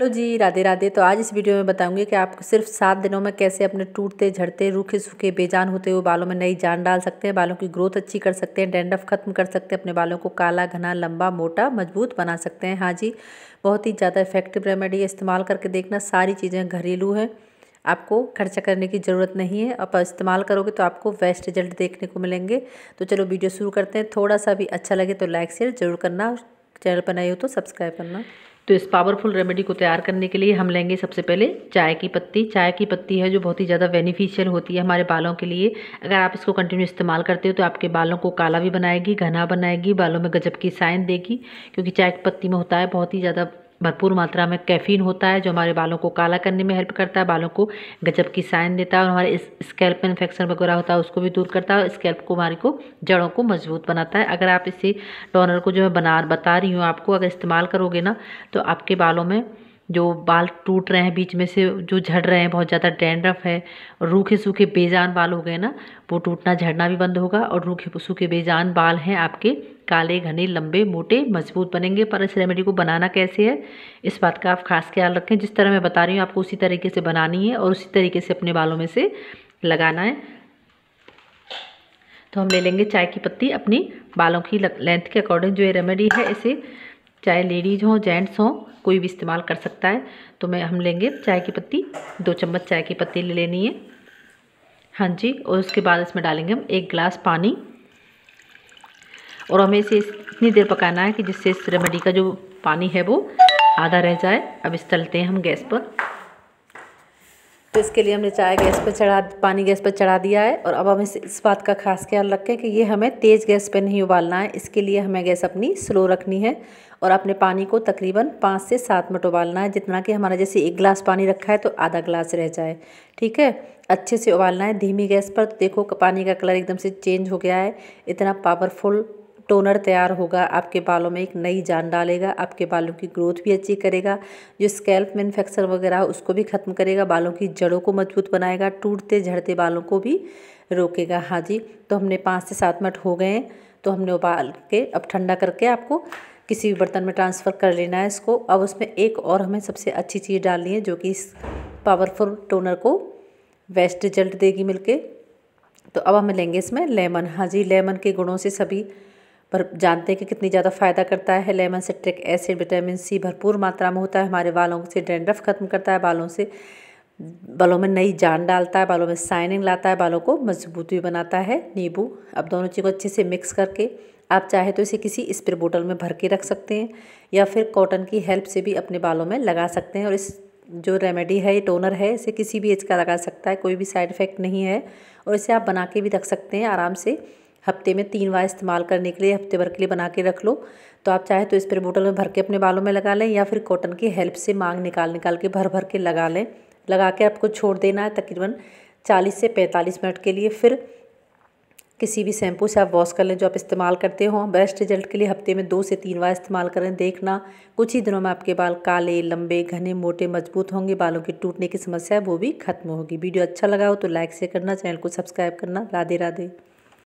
hello जी राधे राधे तो आज इस वीडियो में बताऊंगी कि आप सिर्फ सात दिनों में कैसे अपने टूटते झड़ते रूखे सूखे बेजान होते हुए बालों में नई जान डाल सकते हैं बालों की ग्रोथ अच्छी कर सकते हैं डेंडफ खत्म कर सकते हैं अपने बालों को काला घना लंबा मोटा मजबूत बना सकते हैं हाँ जी बहुत ही ज़्यादा इफेक्टिव रेमेडी इस्तेमाल करके देखना सारी चीज़ें घरेलू हैं आपको खर्चा करने की ज़रूरत नहीं है आप इस्तेमाल करोगे तो आपको बेस्ट रिजल्ट देखने को मिलेंगे तो चलो वीडियो शुरू करते हैं थोड़ा सा भी अच्छा लगे तो लाइक शेयर जरूर करना चैनल पर नए हो तो सब्सक्राइब करना तो इस पावरफुल रेमेडी को तैयार करने के लिए हम लेंगे सबसे पहले चाय की पत्ती चाय की पत्ती है जो बहुत ही ज़्यादा बेनिफिशियल होती है हमारे बालों के लिए अगर आप इसको कंटिन्यू इस्तेमाल करते हो तो आपके बालों को काला भी बनाएगी घना बनाएगी बालों में गजब की साइन देगी क्योंकि चाय की पत्ती में होता है बहुत ही ज़्यादा भरपूर मात्रा में कैफीन होता है जो हमारे बालों को काला करने में हेल्प करता है बालों को गजब की साइन देता है और हमारे स्कैल्प में इन्फेक्शन वगैरह होता है उसको भी दूर करता है और स्कैल्प को हमारे को जड़ों को मजबूत बनाता है अगर आप इसी टोनर को जो मैं बना बता रही हूँ आपको अगर इस्तेमाल करोगे ना तो आपके बालों में जो बाल टूट रहे हैं बीच में से जो झड़ रहे हैं बहुत ज़्यादा डैंड्रफ है रूखे सूखे बेजान बाल हो गए ना वो टूटना झड़ना भी बंद होगा और रूखे सूखे बेजान बाल हैं आपके काले घने लंबे मोटे मजबूत बनेंगे पर इस रेमेडी को बनाना कैसे है इस बात का आप खास ख्याल रखें जिस तरह मैं बता रही हूँ आपको उसी तरीके से बनानी है और उसी तरीके से अपने बालों में से लगाना है तो हम ले लेंगे चाय की पत्ती अपनी बालों की लेंथ के अकॉर्डिंग जो ये रेमेडी है इसे चाहे लेडीज़ हो जेंट्स हो कोई भी इस्तेमाल कर सकता है तो मैं हम लेंगे चाय की पत्ती दो चम्मच चाय की पत्ती ले लेनी है हाँ जी और उसके बाद इसमें डालेंगे हम एक गिलास पानी और हमें इसे इतनी देर पकाना है कि जिससे इस रेमेडी का जो पानी है वो आधा रह जाए अब इस तलते हैं हम गैस पर तो इसके लिए हमने चाय गैस पर चढ़ा पानी गैस पर चढ़ा दिया है और अब हम इस इस बात का खास ख्याल रखें कि ये हमें तेज़ गैस पर नहीं उबालना है इसके लिए हमें गैस अपनी स्लो रखनी है और अपने पानी को तकरीबन पाँच से सात मिनट उबालना है जितना कि हमारा जैसे एक गिलास पानी रखा है तो आधा गिलास रह जाए ठीक है अच्छे से उबालना है धीमी गैस पर तो देखो पानी का कलर एकदम से चेंज हो गया है इतना पावरफुल टोनर तैयार होगा आपके बालों में एक नई जान डालेगा आपके बालों की ग्रोथ भी अच्छी करेगा जो स्कैल्प में इन्फेक्शन वगैरह उसको भी ख़त्म करेगा बालों की जड़ों को मजबूत बनाएगा टूटते झड़ते बालों को भी रोकेगा हाँ जी तो हमने पाँच से सात मिनट हो गए हैं तो हमने उबाल के अब ठंडा करके आपको किसी भी बर्तन में ट्रांसफ़र कर लेना है इसको अब उसमें एक और हमें सबसे अच्छी चीज़ डालनी है जो कि इस पावरफुल टोनर को वेस्ट रिजल्ट देगी मिलके तो अब हम लेंगे इसमें लेमन हाँ जी लेमन के गुणों से सभी पर जानते हैं कि कितनी ज़्यादा फ़ायदा करता है lemon citric acid vitamin C भरपूर मात्रा में होता है हमारे बालों से डेंड्रफ ख़त्म करता है बालों से बालों में नई जान डालता है बालों में साइनिंग लाता है बालों को मजबूती बनाता है नींबू अब दोनों चीज़ को अच्छे से मिक्स करके आप चाहे तो इसे किसी स्प्रे बोतल में भर के रख सकते हैं या फिर कॉटन की हेल्प से भी अपने बालों में लगा सकते हैं और इस जो रेमेडी है ये टोनर है इसे किसी भी एज का लगा सकता है कोई भी साइड इफ़ेक्ट नहीं है और इसे आप बना के भी रख सकते हैं आराम से हफ्ते में तीन बार इस्तेमाल करने के लिए हफ्ते भर के लिए बना के रख लो तो आप चाहे तो इस पर बोटल में भर के अपने बालों में लगा लें या फिर कॉटन की हेल्प से मांग निकाल निकाल के भर भर के लगा लें लगा के आपको छोड़ देना है तकरीबन चालीस से पैंतालीस मिनट के लिए फिर किसी भी शैम्पू से आप वॉश कर लें जो आप इस्तेमाल करते हो बेस्ट रिजल्ट के लिए हफ्ते में दो से तीन बार इस्तेमाल करें देखना कुछ ही दिनों में आपके बाल काले लंबे घने मोटे मजबूत होंगे बालों के टूटने की समस्या वो भी खत्म होगी वीडियो अच्छा लगा हो तो लाइक से करना चैनल को सब्सक्राइब करना राधे राधे